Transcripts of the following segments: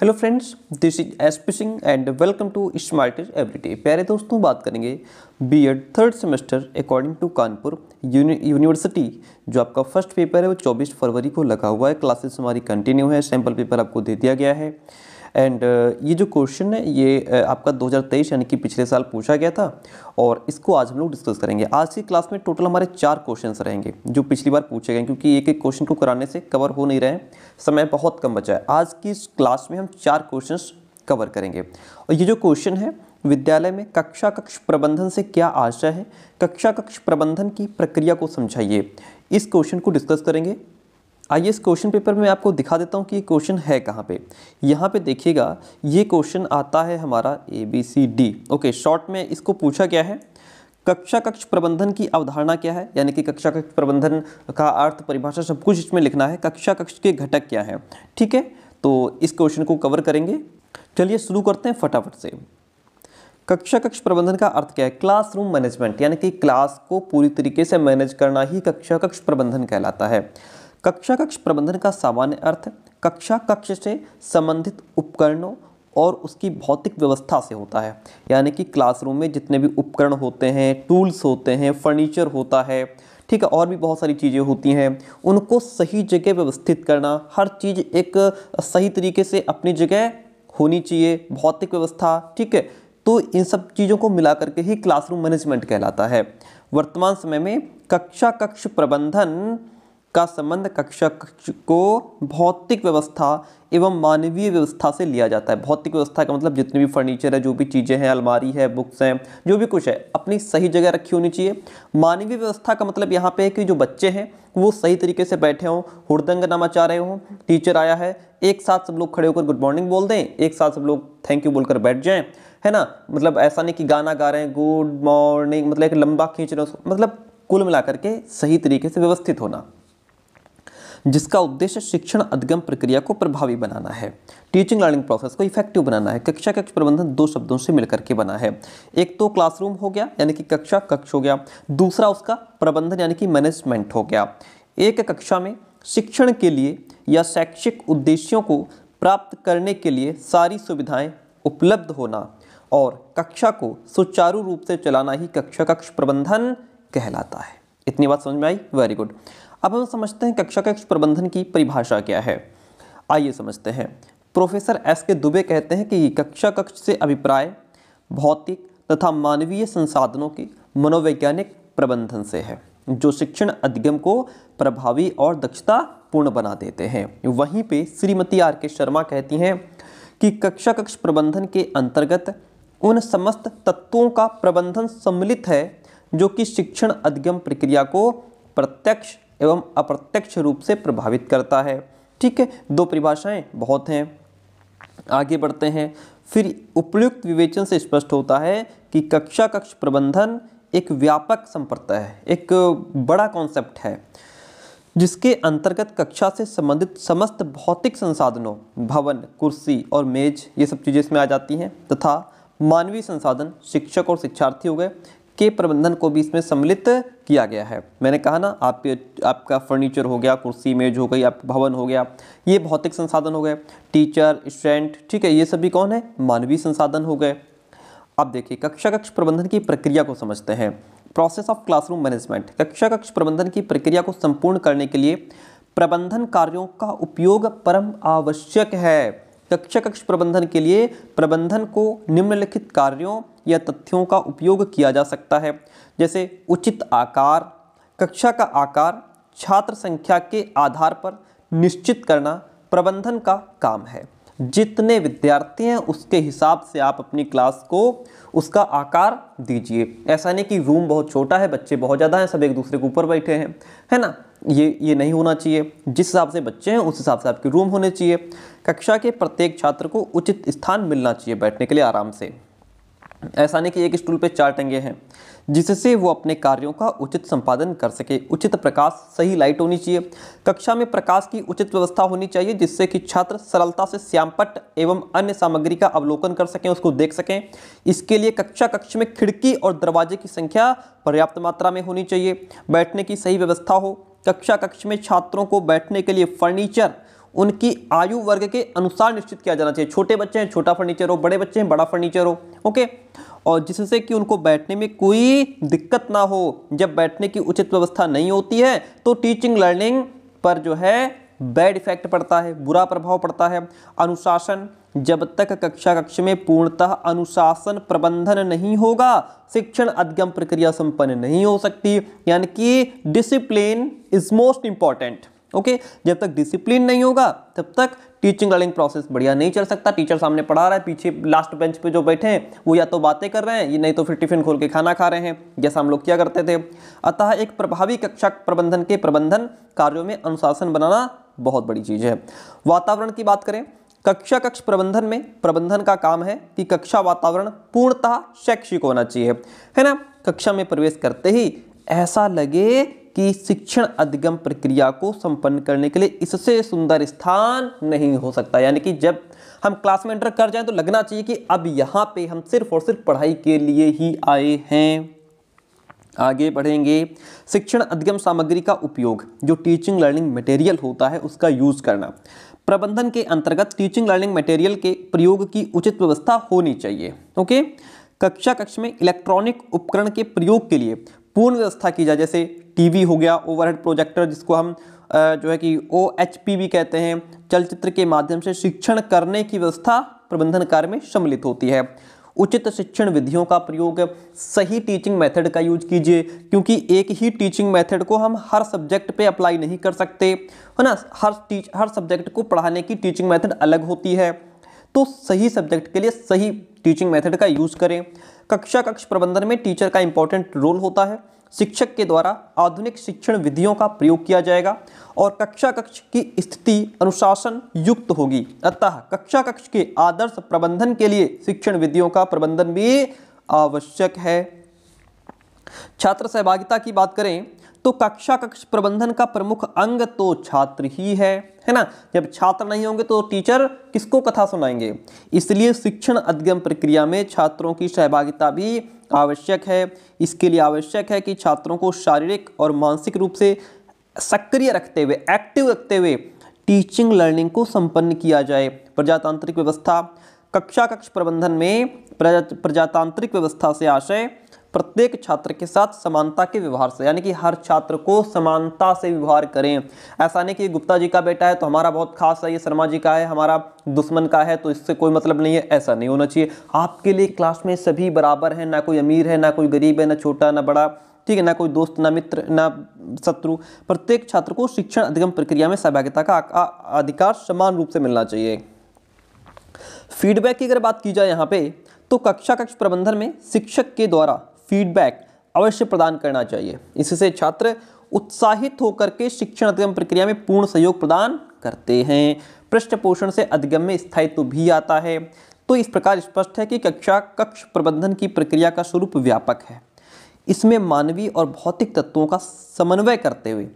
hello friends this is S P Singh and welcome to every everyday प्यारे दोस्तों बात करेंगे B Ed third semester according to Kanpur university जो आपका फर्स्ट पेपर है वो 24 फरवरी को लगा हुआ है क्लासेस हमारी कंटिन्यू है सैम्पल पेपर आपको दे दिया गया है एंड uh, ये जो क्वेश्चन है ये uh, आपका 2023 यानी कि पिछले साल पूछा गया था और इसको आज हम लोग डिस्कस करेंगे आज की क्लास में टोटल हमारे चार क्वेश्चन रहेंगे जो पिछली बार पूछे गए क्योंकि एक एक क्वेश्चन को कराने से कवर हो नहीं रहे समय बहुत कम बचा है आज की इस क्लास में हम चार क्वेश्चन कवर करेंगे और ये जो क्वेश्चन है विद्यालय में कक्षा कक्ष प्रबंधन से क्या आशा है कक्षा कक्ष प्रबंधन की प्रक्रिया को समझाइए इस क्वेश्चन को डिस्कस करेंगे आइए इस क्वेश्चन पेपर में आपको दिखा देता हूँ कि ये क्वेश्चन है कहाँ पे यहाँ पे देखिएगा ये क्वेश्चन आता है हमारा A B C D okay short में इसको पूछा गया है कक्षा कक्ष प्रबंधन की अवधारणा क्या है यानी कि कक्षा कक्ष प्रबंधन का अर्थ परिभाषा सब कुछ इसमें लिखना है कक्षा कक्ष के घटक क्या हैं ठीक है तो इस क्वेश्चन को कवर करेंगे चलिए शुरू करते हैं फटाफट से कक्षा कक्ष प्रबंधन का अर्थ क्या है क्लासरूम मैनेजमेंट यानी कि क्लास को पूरी तरीके से मैनेज करना ही कक्षा कक्ष प्रबंधन कहलाता है कक्षा कक्ष प्रबंधन का सामान्य अर्थ कक्षा कक्ष से संबंधित उपकरणों और उसकी भौतिक व्यवस्था से होता है यानी कि क्लासरूम में जितने भी उपकरण होते हैं टूल्स होते हैं फर्नीचर होता है ठीक है और भी बहुत सारी चीज़ें होती हैं उनको सही जगह व्यवस्थित करना हर चीज़ एक सही तरीके से अपनी जगह होनी चाहिए भौतिक व्यवस्था ठीक है तो इन सब चीज़ों को मिला करके ही क्लासरूम मैनेजमेंट कहलाता है वर्तमान समय में कक्षा कक्ष प्रबंधन का संबंध कक्षक को भौतिक व्यवस्था एवं मानवीय व्यवस्था से लिया जाता है भौतिक व्यवस्था का मतलब जितने भी फर्नीचर है जो भी चीज़ें हैं अलमारी है बुक्स हैं जो भी कुछ है अपनी सही जगह रखी होनी चाहिए मानवीय व्यवस्था का मतलब यहाँ पे है कि जो बच्चे हैं वो सही तरीके से बैठे हों हुदंग ना मचा रहे हों टीचर आया है एक साथ सब लोग खड़े होकर गुड मॉर्निंग बोल दें एक साथ सब लोग थैंक यू बोलकर बैठ जाएँ है ना मतलब ऐसा नहीं कि गाना गा रहे हैं गुड मॉर्निंग मतलब एक लंबा खींच रहे हो मतलब कुल मिलाकर के सही तरीके से व्यवस्थित होना जिसका उद्देश्य शिक्षण अधिगम प्रक्रिया को प्रभावी बनाना है टीचिंग लर्निंग प्रोसेस को इफेक्टिव बनाना है कक्षा कक्ष प्रबंधन दो शब्दों से मिलकर के बना है एक तो क्लासरूम हो गया यानी कि कक्षा कक्ष हो गया दूसरा उसका प्रबंधन यानी कि मैनेजमेंट हो गया एक कक्षा में शिक्षण के लिए या शैक्षिक उद्देश्यों को प्राप्त करने के लिए सारी सुविधाएं उपलब्ध होना और कक्षा को सुचारू रूप से चलाना ही कक्षा कक्ष प्रबंधन कहलाता है इतनी बात समझ में आई वेरी गुड अब हम समझते हैं कक्षा कक्ष प्रबंधन की परिभाषा क्या है आइए समझते हैं प्रोफेसर एस के दुबे कहते हैं कि कक्षा कक्ष से अभिप्राय भौतिक तथा मानवीय संसाधनों के मनोवैज्ञानिक प्रबंधन से है जो शिक्षण अधिगम को प्रभावी और दक्षतापूर्ण बना देते हैं वहीं पे श्रीमती आर के शर्मा कहती हैं कि कक्षा कक्ष प्रबंधन के अंतर्गत उन समस्त तत्वों का प्रबंधन सम्मिलित है जो कि शिक्षण अधिगम प्रक्रिया को प्रत्यक्ष एवं अप्रत्यक्ष रूप से प्रभावित करता है ठीक है दो परिभाषाएं बहुत हैं आगे बढ़ते हैं फिर उपयुक्त विवेचन से स्पष्ट होता है कि कक्षा कक्ष प्रबंधन एक व्यापक संप्रदाय है एक बड़ा कॉन्सेप्ट है जिसके अंतर्गत कक्षा से संबंधित समस्त भौतिक संसाधनों भवन कुर्सी और मेज ये सब चीज़ें इसमें आ जाती हैं तथा मानवीय संसाधन शिक्षक और शिक्षार्थी हो गए के प्रबंधन को भी इसमें सम्मिलित किया गया है मैंने कहा ना आप आपका फर्नीचर हो गया कुर्सी मेज हो गई आप भवन हो गया ये भौतिक संसाधन हो गए टीचर स्टूडेंट ठीक है ये सभी कौन है मानवीय संसाधन हो गए अब देखिए कक्षा कक्ष प्रबंधन की प्रक्रिया को समझते हैं प्रोसेस ऑफ क्लासरूम मैनेजमेंट कक्षा कक्ष प्रबंधन की प्रक्रिया को संपूर्ण करने के लिए प्रबंधन कार्यों का उपयोग परम आवश्यक है कक्षा कक्ष प्रबंधन के लिए प्रबंधन को निम्नलिखित कार्यों या तथ्यों का उपयोग किया जा सकता है जैसे उचित आकार कक्षा का आकार छात्र संख्या के आधार पर निश्चित करना प्रबंधन का काम है जितने विद्यार्थी हैं उसके हिसाब से आप अपनी क्लास को उसका आकार दीजिए ऐसा नहीं कि रूम बहुत छोटा है बच्चे बहुत ज़्यादा हैं सब एक दूसरे के ऊपर बैठे हैं है ना ये ये नहीं होना चाहिए जिस हिसाब से बच्चे हैं उस हिसाब से आपके रूम होने चाहिए कक्षा के प्रत्येक छात्र को उचित स्थान मिलना चाहिए बैठने के लिए आराम से ऐसा नहीं कि एक स्टूल पर चार टंगे हैं जिससे वो अपने कार्यों का उचित संपादन कर सके उचित प्रकाश सही लाइट होनी चाहिए कक्षा में प्रकाश की उचित व्यवस्था होनी चाहिए जिससे कि छात्र सरलता से श्यामपट एवं अन्य सामग्री का अवलोकन कर सकें उसको देख सकें इसके लिए कक्षा कक्ष में खिड़की और दरवाजे की संख्या पर्याप्त मात्रा में होनी चाहिए बैठने की सही व्यवस्था हो कक्षा कक्ष में छात्रों को बैठने के लिए फर्नीचर उनकी आयु वर्ग के अनुसार निश्चित किया जाना चाहिए छोटे बच्चे हैं छोटा फर्नीचर हो बड़े बच्चे हैं बड़ा फर्नीचर हो ओके और जिससे कि उनको बैठने में कोई दिक्कत ना हो जब बैठने की उचित व्यवस्था नहीं होती है तो टीचिंग लर्निंग पर जो है बैड इफेक्ट पड़ता है बुरा प्रभाव पड़ता है अनुशासन जब तक कक्षा कक्ष में पूर्णतः अनुशासन प्रबंधन नहीं होगा शिक्षण अधिगम प्रक्रिया संपन्न नहीं हो सकती यानी कि discipline is most important okay जब तक डिसिप्लिन नहीं होगा तब तक टीचिंग लर्निंग प्रोसेस बढ़िया नहीं चल सकता टीचर सामने पढ़ा रहा है पीछे लास्ट बेंच पे जो बैठे हैं वो या तो बातें कर रहे हैं ये नहीं तो फिर टिफिन खोल के खाना खा रहे हैं जैसा हम लोग क्या करते थे अतः एक प्रभावी कक्षा प्रबंधन के प्रबंधन कार्यों में अनुशासन बनाना बहुत बड़ी चीज़ है वातावरण की बात करें कक्षा कक्ष प्रबंधन में प्रबंधन का काम है कि कक्षा वातावरण पूर्णतः शैक्षिक होना चाहिए है ना कक्षा में प्रवेश करते ही ऐसा लगे कि शिक्षण अधिगम प्रक्रिया को संपन्न करने के लिए इससे सुंदर स्थान नहीं हो सकता यानी कि जब हम क्लास में एंटर कर जाएं तो लगना चाहिए कि अब यहाँ पे हम सिर्फ और सिर्फ पढ़ाई के लिए ही आए हैं आगे बढ़ेंगे शिक्षण अधिगम सामग्री का उपयोग जो टीचिंग लर्निंग मटेरियल होता है उसका यूज़ करना प्रबंधन के अंतर्गत टीचिंग लर्निंग मटेरियल के प्रयोग की उचित व्यवस्था होनी चाहिए ओके कक्षा कक्ष में इलेक्ट्रॉनिक उपकरण के प्रयोग के लिए पूर्ण व्यवस्था की जाए जैसे टीवी हो गया ओवरहेड प्रोजेक्टर जिसको हम जो है कि ओ एच पी भी कहते हैं चलचित्र के माध्यम से शिक्षण करने की व्यवस्था प्रबंधन कार्य में सम्मिलित होती है उचित शिक्षण विधियों का प्रयोग सही टीचिंग मेथड का यूज कीजिए क्योंकि एक ही टीचिंग मेथड को हम हर सब्जेक्ट पे अप्लाई नहीं कर सकते है ना हर टीच हर सब्जेक्ट को पढ़ाने की टीचिंग मेथड अलग होती है तो सही सब्जेक्ट के लिए सही टीचिंग मेथड का यूज़ करें कक्षा कक्ष प्रबंधन में टीचर का इंपॉर्टेंट रोल होता है शिक्षक के द्वारा आधुनिक शिक्षण विधियों का प्रयोग किया जाएगा और कक्षा कक्ष की स्थिति अनुशासन युक्त होगी अतः कक्षा कक्ष के आदर्श प्रबंधन के लिए शिक्षण विधियों का प्रबंधन भी आवश्यक है छात्र सहभागिता की बात करें तो कक्षा कक्ष प्रबंधन का प्रमुख अंग तो छात्र ही है है ना जब छात्र नहीं होंगे तो टीचर किसको कथा सुनाएंगे इसलिए शिक्षण अध्ययन प्रक्रिया में छात्रों की सहभागिता भी आवश्यक है इसके लिए आवश्यक है कि छात्रों को शारीरिक और मानसिक रूप से सक्रिय रखते हुए एक्टिव रखते हुए टीचिंग लर्निंग को संपन्न किया जाए प्रजातांत्रिक व्यवस्था कक्षा कक्ष प्रबंधन में प्रजातांत्रिक व्यवस्था से आशय प्रत्येक छात्र के साथ समानता के व्यवहार से यानी कि हर छात्र को समानता से व्यवहार करें ऐसा नहीं कि गुप्ता जी का बेटा है तो हमारा बहुत खास है ये शर्मा जी का है हमारा दुश्मन का है तो इससे कोई मतलब नहीं है ऐसा नहीं होना चाहिए आपके लिए क्लास में सभी बराबर हैं ना कोई अमीर है ना कोई गरीब है ना छोटा ना बड़ा ठीक है ना कोई दोस्त ना मित्र ना शत्रु प्रत्येक छात्र को शिक्षण अधिगम प्रक्रिया में सहभागिता का अधिकार समान रूप से मिलना चाहिए फीडबैक की अगर बात की जाए यहाँ पे तो कक्षा कक्ष प्रबंधन में शिक्षक के द्वारा फीडबैक अवश्य प्रदान करना चाहिए इससे छात्र उत्साहित होकर के शिक्षण अधिगम प्रक्रिया में पूर्ण सहयोग प्रदान करते हैं पृष्ठ पोषण से अधिगम में स्थायित्व तो भी आता है तो इस प्रकार स्पष्ट है कि कक्षा कक्ष प्रबंधन की प्रक्रिया का स्वरूप व्यापक है इसमें मानवीय और भौतिक तत्वों का समन्वय करते हुए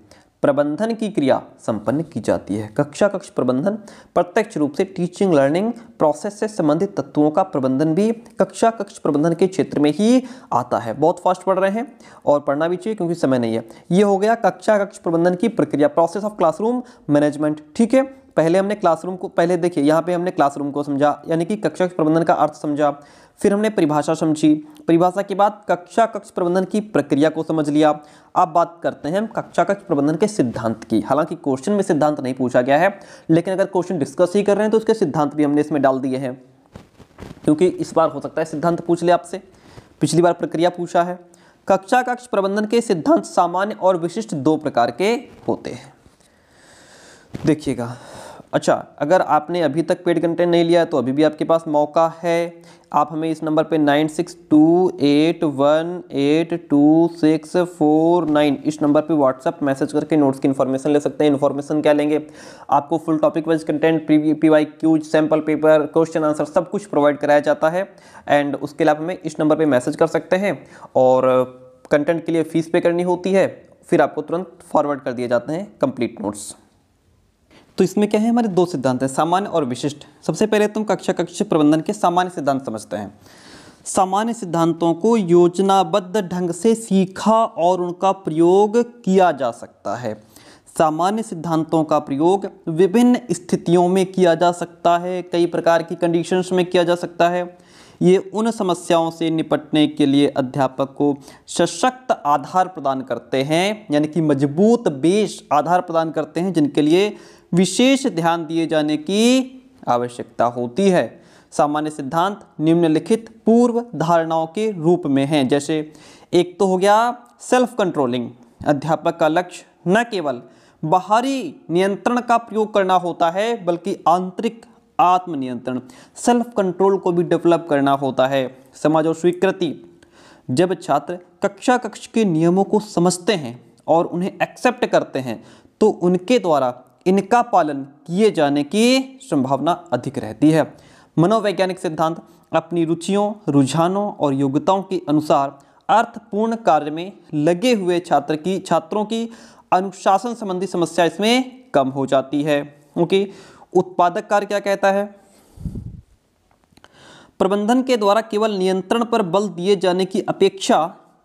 प्रबंधन की क्रिया संपन्न की जाती है कक्षा कक्ष प्रबंधन प्रत्यक्ष रूप से टीचिंग लर्निंग प्रोसेस से संबंधित तत्वों का प्रबंधन भी कक्षा कक्ष प्रबंधन के क्षेत्र में ही आता है बहुत फास्ट पढ़ रहे हैं और पढ़ना भी चाहिए क्योंकि समय नहीं है ये हो गया कक्षा कक्ष प्रबंधन की प्रक्रिया प्रोसेस ऑफ क्लासरूम मैनेजमेंट ठीक है पहले हमने क्लासरूम को पहले देखिए यहाँ पे हमने क्लासरूम को समझा यानी कि कक्षा कक्ष प्रबंधन का अर्थ समझा फिर हमने परिभाषा समझी परिभाषा के बाद कक्षा कक्ष प्रबंधन की प्रक्रिया को समझ लिया अब बात करते हैं हम कक्षा कक्ष प्रबंधन के सिद्धांत की हालांकि क्वेश्चन में सिद्धांत नहीं पूछा गया है लेकिन अगर क्वेश्चन डिस्कस ही कर रहे हैं तो उसके सिद्धांत भी हमने इसमें डाल दिए हैं क्योंकि इस बार हो सकता है सिद्धांत पूछ ले आपसे पिछली बार प्रक्रिया पूछा है कक्षा कक्ष प्रबंधन के सिद्धांत सामान्य और विशिष्ट दो प्रकार के होते हैं देखिएगा अच्छा अगर आपने अभी तक पेड कंटेंट नहीं लिया तो अभी भी आपके पास मौका है आप हमें इस नंबर पे nine six two eight one eight two six four nine इस नंबर पे व्हाट्सअप मैसेज करके नोट्स की इन्फॉर्मेशन ले सकते हैं इन्फॉर्मेशन क्या लेंगे आपको full topic wise content P Y Qs sample paper question answer सब कुछ प्रोवाइड कराया जाता है एंड उसके अलावा हमें इस नंबर पर मैसेज कर सकते हैं और कंटेंट के लिए फ़ीस पे करनी होती है फिर आपको तुरंत फॉरवर्ड कर दिए जाते हैं कंप्लीट नोट्स तो इसमें क्या है हमारे दो सिद्धांत हैं सामान्य और विशिष्ट सबसे पहले तुम तो कक्षा कक्ष प्रबंधन के सामान्य सिद्धांत समझते हैं सामान्य सिद्धांतों को योजनाबद्ध ढंग से सीखा और उनका प्रयोग किया जा सकता है सामान्य सिद्धांतों का प्रयोग विभिन्न स्थितियों में किया जा सकता है कई प्रकार की कंडीशंस में किया जा सकता है ये उन समस्याओं से निपटने के लिए अध्यापक को सशक्त आधार प्रदान करते हैं यानी कि मजबूत बेस आधार प्रदान करते हैं जिनके लिए विशेष ध्यान दिए जाने की आवश्यकता होती है सामान्य सिद्धांत निम्नलिखित पूर्व धारणाओं के रूप में हैं जैसे एक तो हो गया सेल्फ कंट्रोलिंग अध्यापक का लक्ष्य न केवल बाहरी नियंत्रण का प्रयोग करना होता है बल्कि आंतरिक आत्मनियंत्रण सेल्फ कंट्रोल को भी डेवलप करना होता है समाज और स्वीकृति जब छात्र कक्षा कक्ष के नियमों को समझते हैं और उन्हें एक्सेप्ट करते हैं तो उनके द्वारा इनका पालन किए जाने की संभावना अधिक रहती है मनोवैज्ञानिक सिद्धांत अपनी रुचियों रुझानों और योग्यताओं के अनुसार अर्थपूर्ण कार्य में लगे हुए छात्र की छात्रों की अनुशासन संबंधी समस्या इसमें कम हो जाती है ओके उत्पादक कार्य क्या कहता है प्रबंधन के द्वारा केवल नियंत्रण पर बल दिए जाने की अपेक्षा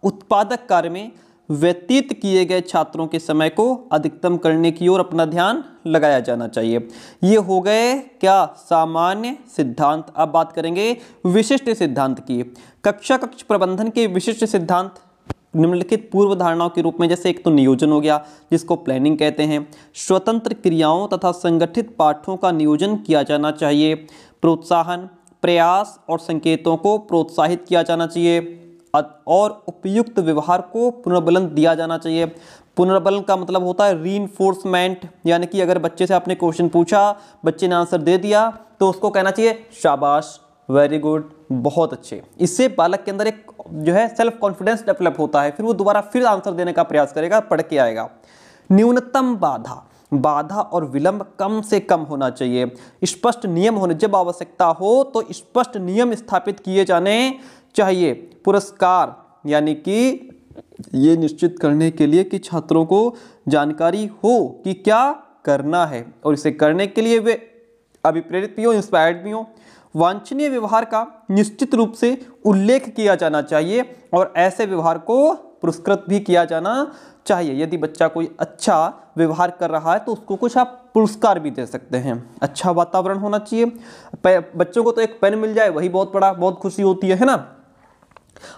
उत्पादक कार्य में व्यतीत किए गए छात्रों के समय को अधिकतम करने की ओर अपना ध्यान लगाया जाना चाहिए ये हो गए क्या सामान्य सिद्धांत अब बात करेंगे विशिष्ट सिद्धांत की कक्षा कक्ष प्रबंधन के विशिष्ट सिद्धांत निम्नलिखित पूर्व धारणाओं के रूप में जैसे एक तो नियोजन हो गया जिसको प्लानिंग कहते हैं स्वतंत्र क्रियाओं तथा संगठित पाठों का नियोजन किया जाना चाहिए प्रोत्साहन प्रयास और संकेतों को प्रोत्साहित किया जाना चाहिए और उपयुक्त व्यवहार को पुनर्बलन दिया जाना चाहिए पुनर्बलन का मतलब होता है री यानी कि अगर बच्चे से आपने क्वेश्चन पूछा बच्चे ने आंसर दे दिया तो उसको कहना चाहिए शाबाश वेरी गुड बहुत अच्छे इससे बालक के अंदर एक जो है सेल्फ कॉन्फिडेंस डेवलप होता है फिर वो दोबारा फिर आंसर देने का प्रयास करेगा पढ़ के आएगा न्यूनतम बाधा बाधा और विलंब कम से कम होना चाहिए स्पष्ट नियम होने जब आवश्यकता हो तो स्पष्ट नियम स्थापित किए जाने चाहिए पुरस्कार यानी कि ये निश्चित करने के लिए कि छात्रों को जानकारी हो कि क्या करना है और इसे करने के लिए वे अभिप्रेरित भी हो इंस्पायर्ड भी हों वांछनीय व्यवहार का निश्चित रूप से उल्लेख किया जाना चाहिए और ऐसे व्यवहार को पुरस्कृत भी किया जाना चाहिए यदि बच्चा कोई अच्छा व्यवहार कर रहा है तो उसको कुछ आप पुरस्कार भी दे सकते हैं अच्छा वातावरण होना चाहिए बच्चों को तो एक पेन मिल जाए वही बहुत बड़ा बहुत खुशी होती है ना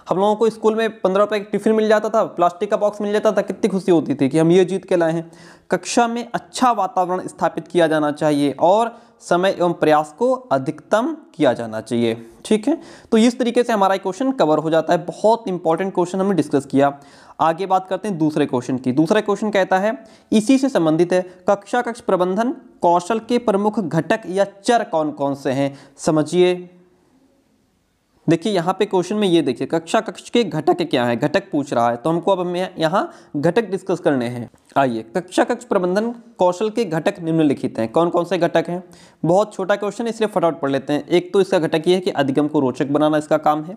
हम लोगों को स्कूल में पंद्रह रुपये का टिफिन मिल जाता था प्लास्टिक का बॉक्स मिल जाता था कितनी खुशी होती थी कि हम ये जीत के लाए हैं कक्षा में अच्छा वातावरण स्थापित किया जाना चाहिए और समय एवं प्रयास को अधिकतम किया जाना चाहिए ठीक है तो इस तरीके से हमारा क्वेश्चन कवर हो जाता है बहुत इंपॉर्टेंट क्वेश्चन हमने डिस्कस किया आगे बात करते हैं दूसरे क्वेश्चन की दूसरा क्वेश्चन कहता है इसी से संबंधित है कक्षा कक्ष प्रबंधन कौशल के प्रमुख घटक या चर कौन कौन से हैं समझिए देखिए यहाँ पे क्वेश्चन में ये देखिए कक्षा कक्ष के घटक क्या है घटक पूछ रहा है तो हमको अब हमें यहाँ घटक डिस्कस करने हैं आइए कक्षा कक्ष प्रबंधन कौशल के घटक निम्नलिखित हैं कौन कौन से घटक हैं बहुत छोटा क्वेश्चन है इसलिए फटाफट पढ़ लेते हैं एक तो इसका घटक ये है कि अधिगम को रोचक बनाना इसका काम है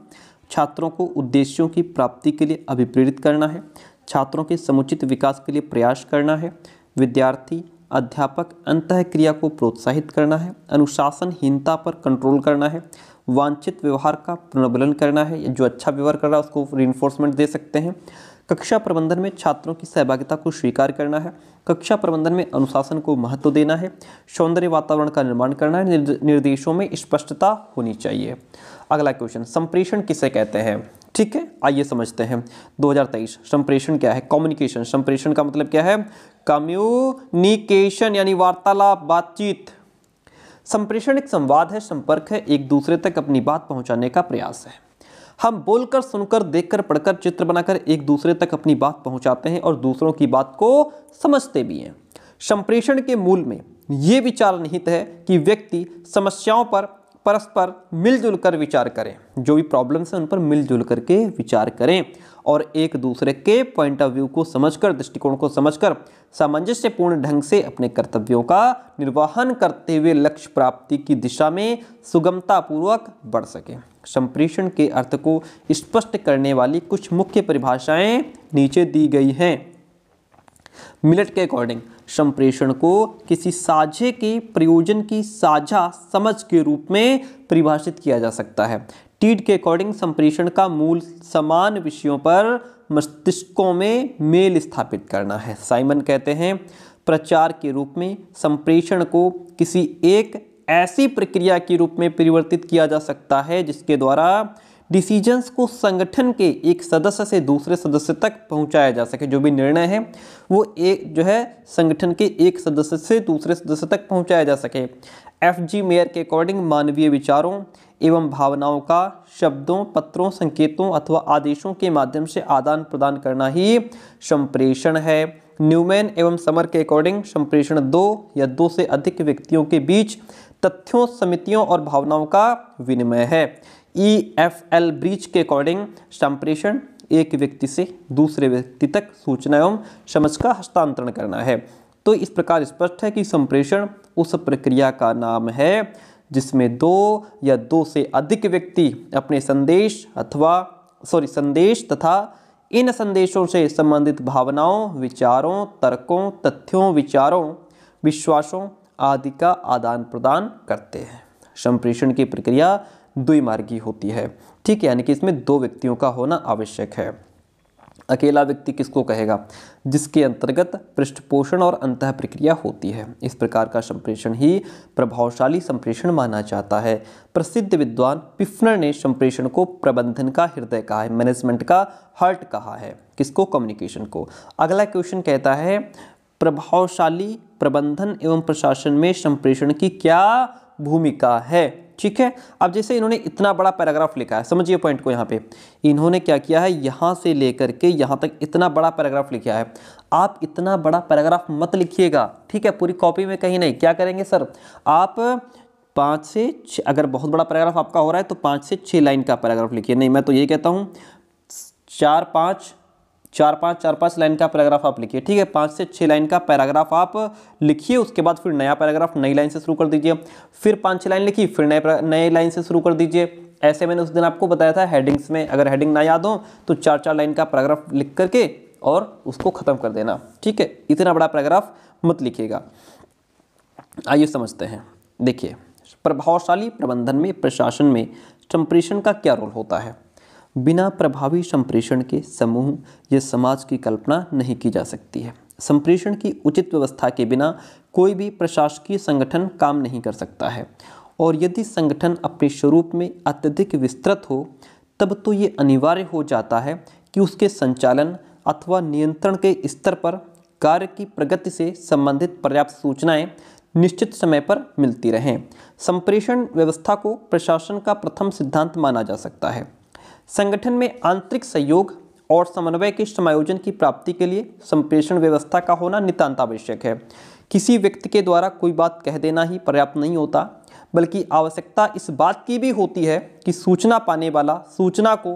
छात्रों को उद्देश्यों की प्राप्ति के लिए अभिप्रेरित करना है छात्रों के समुचित विकास के लिए प्रयास करना है विद्यार्थी अध्यापक अंत क्रिया को प्रोत्साहित करना है अनुशासनहीनता पर कंट्रोल करना है वांछित व्यवहार का प्रबलन करना है जो अच्छा व्यवहार कर रहा है उसको रीइन्फोर्समेंट दे सकते हैं कक्षा प्रबंधन में छात्रों की सहभागिता को स्वीकार करना है कक्षा प्रबंधन में अनुशासन को महत्व देना है सौंदर्य वातावरण का निर्माण करना है निर्देशों में स्पष्टता होनी चाहिए अगला क्वेश्चन संप्रेषण किसे कहते हैं ठीक है आइए समझते हैं 2023 संप्रेषण क्या है कम्युनिकेशन संप्रेषण का मतलब क्या है कम्युनिकेशन यानी वार्तालाप बातचीत संप्रेषण एक संवाद है संपर्क है एक दूसरे तक अपनी बात पहुंचाने का प्रयास है हम बोलकर सुनकर देखकर पढ़कर चित्र बनाकर एक दूसरे तक अपनी बात पहुंचाते हैं और दूसरों की बात को समझते भी हैं संप्रेषण के मूल में ये विचार निहित है कि व्यक्ति समस्याओं पर परस्पर मिलजुल कर विचार करें जो भी प्रॉब्लम्स हैं उन पर मिलजुल करके विचार करें और एक दूसरे के पॉइंट ऑफ व्यू को समझकर दृष्टिकोण को समझकर सामंजस्यपूर्ण ढंग से अपने कर्तव्यों का निर्वहन करते हुए लक्ष्य प्राप्ति की दिशा में सुगमतापूर्वक बढ़ सकें संप्रेषण के अर्थ को स्पष्ट करने वाली कुछ मुख्य परिभाषाएं नीचे दी गई हैं मिलट के अकॉर्डिंग संप्रेषण को किसी साझे के प्रयोजन की साझा समझ के रूप में परिभाषित किया जा सकता है टीड के अकॉर्डिंग संप्रेषण का मूल समान विषयों पर मस्तिष्कों में मेल स्थापित करना है साइमन कहते हैं प्रचार के रूप में संप्रेषण को किसी एक ऐसी प्रक्रिया के रूप में परिवर्तित किया जा सकता है जिसके द्वारा डिसीजंस को संगठन के एक सदस्य से दूसरे सदस्य तक पहुंचाया जा सके जो भी निर्णय है वो एक जो है संगठन के एक सदस्य से दूसरे सदस्य तक पहुंचाया जा सके एफ जी मेयर के अकॉर्डिंग मानवीय विचारों एवं भावनाओं का शब्दों पत्रों संकेतों अथवा आदेशों के माध्यम से आदान प्रदान करना ही संप्रेषण है न्यूमैन एवं समर के अकॉर्डिंग संप्रेषण दो या दो से अधिक व्यक्तियों के बीच तथ्यों समितियों और भावनाओं का विनिमय है ई एफ एल ब्रीच के अकॉर्डिंग संप्रेषण एक व्यक्ति से दूसरे व्यक्ति तक सूचना एवं समझ का हस्तांतरण करना है तो इस प्रकार स्पष्ट है कि संप्रेषण उस प्रक्रिया का नाम है जिसमें दो या दो से अधिक व्यक्ति अपने संदेश अथवा सॉरी संदेश तथा इन संदेशों से संबंधित भावनाओं विचारों तर्कों तथ्यों विचारों विश्वासों आदि का आदान प्रदान करते हैं संप्रेषण की प्रक्रिया द्विमार्गी होती है ठीक है यानी कि इसमें दो व्यक्तियों का होना आवश्यक है अकेला व्यक्ति किसको कहेगा जिसके अंतर्गत पृष्ठपोषण और अंत प्रक्रिया होती है इस प्रकार का संप्रेषण ही प्रभावशाली संप्रेषण माना जाता है प्रसिद्ध विद्वान पिफनर ने संप्रेषण को प्रबंधन का हृदय कहा है मैनेजमेंट का हर्ट कहा है किसको कम्युनिकेशन को अगला क्वेश्चन कहता है प्रभावशाली प्रबंधन एवं प्रशासन में संप्रेषण की क्या भूमिका है ठीक है अब जैसे इन्होंने इतना बड़ा पैराग्राफ लिखा है समझिए पॉइंट को यहाँ पे इन्होंने क्या किया है यहाँ से लेकर के यहाँ तक इतना बड़ा पैराग्राफ लिखा है आप इतना बड़ा पैराग्राफ मत लिखिएगा ठीक है पूरी कॉपी में कहीं नहीं क्या करेंगे सर आप पाँच से छ अगर बहुत बड़ा पैराग्राफ आपका हो रहा है तो पाँच से छः लाइन का पैराग्राफ लिखिए नहीं मैं तो ये कहता हूँ चार पाँच चार पाँच चार पाँच लाइन का पैराग्राफ आप लिखिए ठीक है पाँच से छः लाइन का पैराग्राफ आप लिखिए उसके बाद फिर नया पैराग्राफ नई लाइन से शुरू कर दीजिए फिर पाँच छः लाइन लिखी फिर नए नए लाइन से शुरू कर दीजिए ऐसे मैंने उस दिन आपको बताया था हेडिंग्स में अगर हेडिंग ना याद हो तो चार चार लाइन का पैराग्राफ लिख करके और उसको ख़त्म कर देना ठीक है इतना बड़ा पैराग्राफ मत लिखिएगा आइए समझते हैं देखिए प्रभावशाली प्रबंधन में प्रशासन में संप्रेषण का क्या रोल होता है बिना प्रभावी संप्रेषण के समूह या समाज की कल्पना नहीं की जा सकती है संप्रेषण की उचित व्यवस्था के बिना कोई भी प्रशासकीय संगठन काम नहीं कर सकता है और यदि संगठन अपने स्वरूप में अत्यधिक विस्तृत हो तब तो ये अनिवार्य हो जाता है कि उसके संचालन अथवा नियंत्रण के स्तर पर कार्य की प्रगति से संबंधित पर्याप्त सूचनाएं निश्चित समय पर मिलती रहें संप्रेषण व्यवस्था को प्रशासन का प्रथम सिद्धांत माना जा सकता है संगठन में आंतरिक सहयोग और समन्वय के समायोजन की प्राप्ति के लिए संप्रेषण व्यवस्था का होना नितांत आवश्यक है किसी व्यक्ति के द्वारा कोई बात कह देना ही पर्याप्त नहीं होता बल्कि आवश्यकता इस बात की भी होती है कि सूचना पाने वाला सूचना को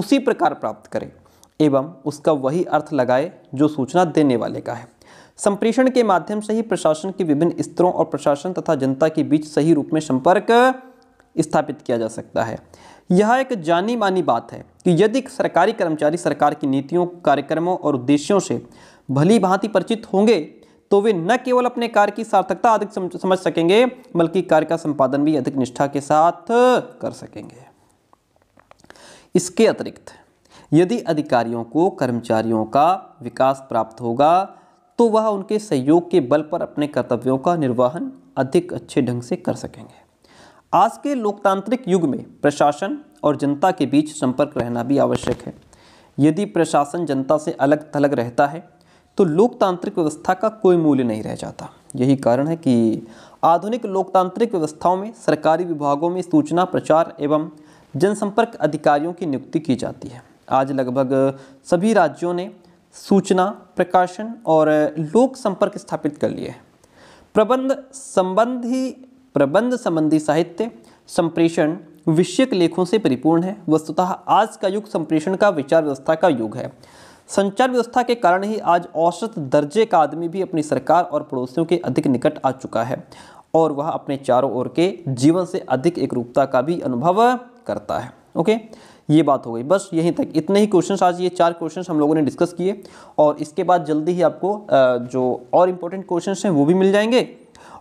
उसी प्रकार प्राप्त करे एवं उसका वही अर्थ लगाए जो सूचना देने वाले का है संप्रेषण के माध्यम से ही प्रशासन के विभिन्न स्तरों और प्रशासन तथा जनता के बीच सही रूप में संपर्क स्थापित किया जा सकता है यह एक जानी मानी बात है कि यदि सरकारी कर्मचारी सरकार की नीतियों कार्यक्रमों और उद्देश्यों से भली भांति परिचित होंगे तो वे न केवल अपने कार्य की सार्थकता अधिक समझ सकेंगे बल्कि कार्य का संपादन भी अधिक निष्ठा के साथ कर सकेंगे इसके अतिरिक्त यदि अधिकारियों को कर्मचारियों का विकास प्राप्त होगा तो वह उनके सहयोग के बल पर अपने कर्तव्यों का निर्वहन अधिक अच्छे ढंग से कर सकेंगे आज के लोकतांत्रिक युग में प्रशासन और जनता के बीच संपर्क रहना भी आवश्यक है यदि प्रशासन जनता से अलग थलग रहता है तो लोकतांत्रिक व्यवस्था का कोई मूल्य नहीं रह जाता यही कारण है कि आधुनिक लोकतांत्रिक व्यवस्थाओं में सरकारी विभागों में सूचना प्रचार एवं जनसंपर्क अधिकारियों की नियुक्ति की जाती है आज लगभग सभी राज्यों ने सूचना प्रकाशन और लोक संपर्क स्थापित कर लिए हैं प्रबंध संबंधी प्रबंध संबंधी साहित्य संप्रेषण विषयक लेखों से परिपूर्ण है वस्तुतः आज का युग संप्रेषण का विचार व्यवस्था का युग है संचार व्यवस्था के कारण ही आज औसत दर्जे का आदमी भी अपनी सरकार और पड़ोसियों के अधिक निकट आ चुका है और वह अपने चारों ओर के जीवन से अधिक एक रूपता का भी अनुभव करता है ओके ये बात हो गई बस यहीं तक इतने ही क्वेश्चंस आज ये चार क्वेश्चंस हम लोगों ने डिस्कस किए और इसके बाद जल्दी ही आपको जो और इम्पोर्टेंट क्वेश्चंस हैं वो भी मिल जाएंगे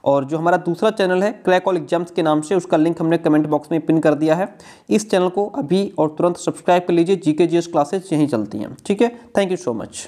और जो हमारा दूसरा चैनल है क्रैक ऑल एग्जाम्स के नाम से उसका लिंक हमने कमेंट बॉक्स में पिन कर दिया है इस चैनल को अभी और तुरंत सब्सक्राइब कर लीजिए जी के यहीं चलती हैं ठीक है थैंक यू सो मच